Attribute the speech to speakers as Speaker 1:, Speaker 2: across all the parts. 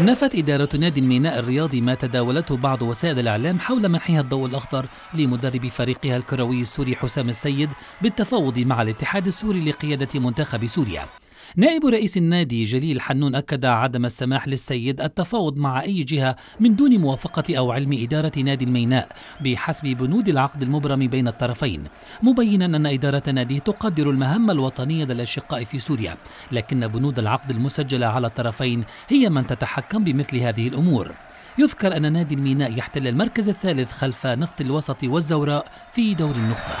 Speaker 1: نفت إدارة نادي الميناء الرياضي ما تداولته بعض وسائل الإعلام حول منحها الضوء الأخضر لمدرب فريقها الكروي السوري حسام السيد بالتفاوض مع الاتحاد السوري لقيادة منتخب سوريا نائب رئيس النادي جليل حنون أكد عدم السماح للسيد التفاوض مع أي جهة من دون موافقة أو علم إدارة نادي الميناء بحسب بنود العقد المبرم بين الطرفين مبينا أن إدارة نادي تقدر المهمة الوطنية للأشقاء في سوريا لكن بنود العقد المسجلة على الطرفين هي من تتحكم بمثل هذه الأمور يذكر أن نادي الميناء يحتل المركز الثالث خلف نفط الوسط والزوراء في دور النخبة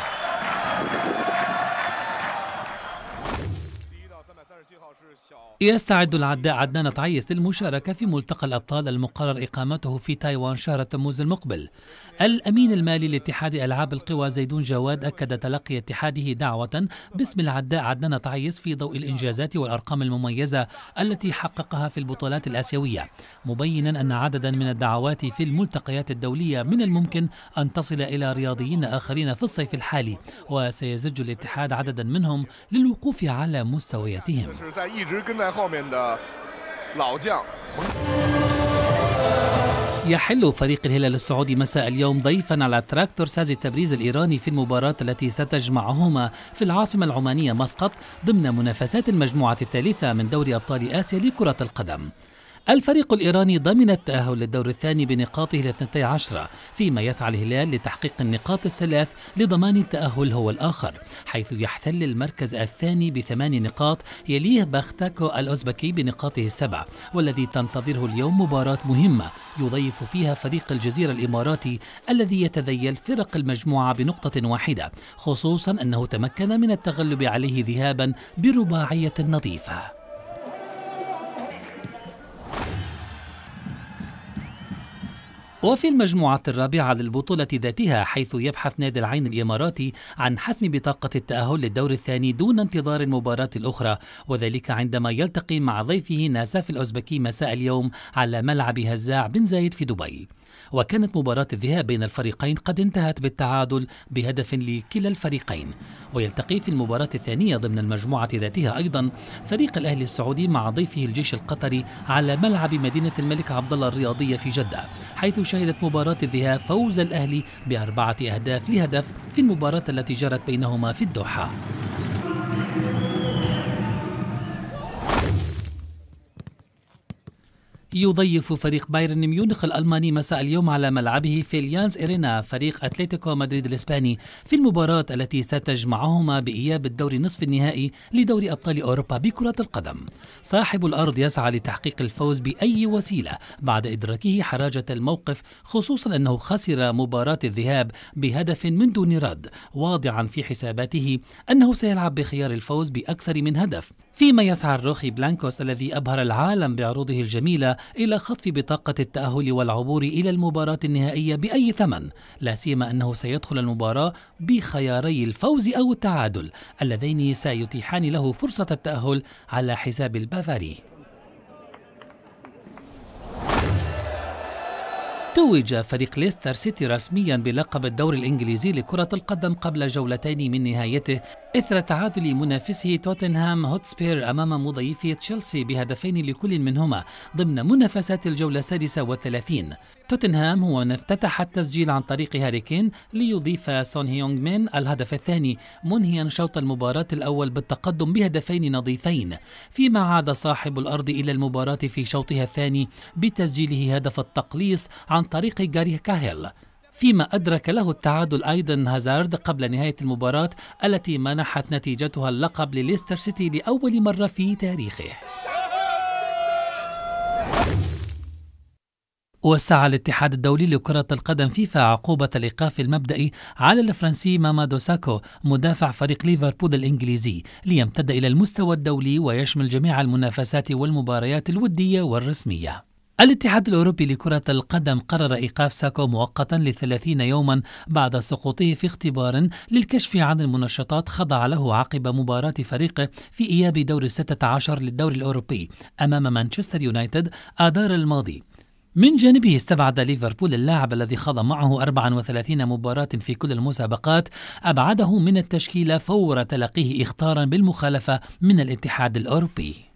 Speaker 1: يستعد العداء عدنان طعيس للمشاركة في ملتقى الأبطال المقرر إقامته في تايوان شهر تموز المقبل الأمين المالي لاتحاد ألعاب القوى زيدون جواد أكد تلقي اتحاده دعوة باسم العداء عدنان طعيس في ضوء الإنجازات والأرقام المميزة التي حققها في البطولات الآسيوية مبينا أن عددا من الدعوات في الملتقيات الدولية من الممكن أن تصل إلى رياضيين آخرين في الصيف الحالي وسيزج الاتحاد عددا منهم للوقوف على مستوياتهم 一直跟在后面的老将。يحل فريق الهلال السعودي مساء اليوم ضيفا على تراكتور ساز تبريز الإيراني في المباراة التي ستجمعهما في العاصمة العمانية مسقط ضمن منافسات المجموعة الثالثة من دوري أبطال آسيا لكرة القدم الفريق الإيراني ضمن التأهل للدور الثاني بنقاطه الاثنتي عشرة فيما يسعى الهلال لتحقيق النقاط الثلاث لضمان التأهل هو الآخر حيث يحتل المركز الثاني بثمان نقاط يليه باختاكو الأوزبكي بنقاطه السبع والذي تنتظره اليوم مباراة مهمة يضيف فيها فريق الجزيرة الإماراتي الذي يتذيل فرق المجموعة بنقطة واحدة خصوصا أنه تمكن من التغلب عليه ذهابا برباعية نظيفة وفي المجموعة الرابعة للبطولة ذاتها حيث يبحث نادي العين الإماراتي عن حسم بطاقة التأهل للدور الثاني دون انتظار المباراة الأخرى وذلك عندما يلتقي مع ضيفه ناساف الأوزبكي مساء اليوم على ملعب هزاع بن زايد في دبي وكانت مباراة الذهاب بين الفريقين قد انتهت بالتعادل بهدف لكلا الفريقين ويلتقي في المباراة الثانية ضمن المجموعة ذاتها أيضا فريق الأهلي السعودي مع ضيفه الجيش القطري على ملعب مدينة الملك عبد الله الرياضية في جدة حيث شهدت مباراة الذهاب فوز الأهلي بأربعة أهداف لهدف في المباراة التي جرت بينهما في الدوحة يضيف فريق بايرن ميونخ الألماني مساء اليوم على ملعبه في اليانز إرينا فريق أتلتيكو مدريد الإسباني في المباراة التي ستجمعهما بإياب الدور نصف النهائي لدوري أبطال أوروبا بكرة القدم صاحب الأرض يسعى لتحقيق الفوز بأي وسيلة بعد إدراكه حراجة الموقف خصوصا أنه خسر مباراة الذهاب بهدف من دون رد واضعا في حساباته أنه سيلعب بخيار الفوز بأكثر من هدف فيما يسعى الروخي بلانكوس الذي أبهر العالم بعروضه الجميلة إلى خطف بطاقة التأهل والعبور إلى المباراة النهائية بأي ثمن لا سيما أنه سيدخل المباراة بخياري الفوز أو التعادل اللذين سيتيحان له فرصة التأهل على حساب البافاري توج فريق ليستر سيتي رسميا بلقب الدوري الانجليزي لكرة القدم قبل جولتين من نهايته إثر تعادل منافسه توتنهام هوتسبير أمام مضيفي تشيلسي بهدفين لكل منهما ضمن منافسات الجولة السادسة والثلاثين توتنهام هو من افتتح التسجيل عن طريق هاري كين ليضيف سون هيونغ مين الهدف الثاني منهيا شوط المباراة الأول بالتقدم بهدفين نظيفين فيما عاد صاحب الأرض إلى المباراة في شوطها الثاني بتسجيله هدف التقليص عن طريق جاري كاهيل فيما أدرك له التعادل أيضا هازارد قبل نهاية المباراة التي منحت نتيجتها اللقب لليستر سيتي لأول مرة في تاريخه وسعى الاتحاد الدولي لكرة القدم فيفا عقوبة الإيقاف المبدئي على الفرنسي مامادو ساكو مدافع فريق ليفربول الإنجليزي ليمتد إلى المستوى الدولي ويشمل جميع المنافسات والمباريات الودية والرسمية الاتحاد الأوروبي لكرة القدم قرر إيقاف ساكو مؤقتا لثلاثين يوما بعد سقوطه في اختبار للكشف عن المنشطات خضع له عقب مباراة فريقه في إياب دور الستة عشر للدوري الأوروبي أمام مانشستر يونايتد آذار الماضي من جانبه استبعد ليفربول اللاعب الذي خاض معه 34 مباراة في كل المسابقات أبعده من التشكيلة فور تلقيه إخطارا بالمخالفة من الاتحاد الأوروبي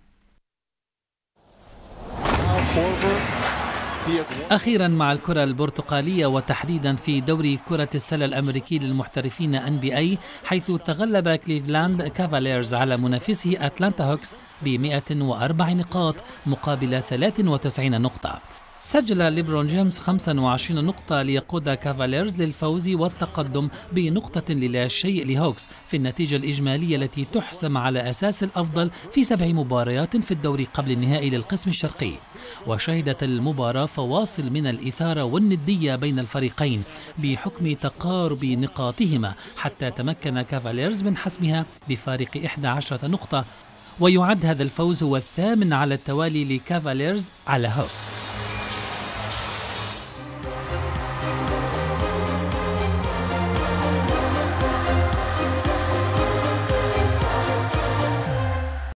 Speaker 1: أخيرا مع الكرة البرتقالية وتحديدا في دوري كرة السلة الأمريكي للمحترفين NBA حيث تغلب كليفلاند كافاليرز على منافسه أتلانتا هوكس ب 104 نقاط مقابل 93 نقطة سجل ليبرون جيمس 25 نقطة ليقود كافاليرز للفوز والتقدم بنقطة للا شيء لهوكس في النتيجة الإجمالية التي تحسم على أساس الأفضل في سبع مباريات في الدوري قبل النهائي للقسم الشرقي وشهدت المباراة فواصل من الإثارة والندية بين الفريقين بحكم تقارب نقاطهما حتى تمكن كافاليرز من حسمها بفارق 11 نقطة ويعد هذا الفوز هو الثامن على التوالي لكافاليرز على هوكس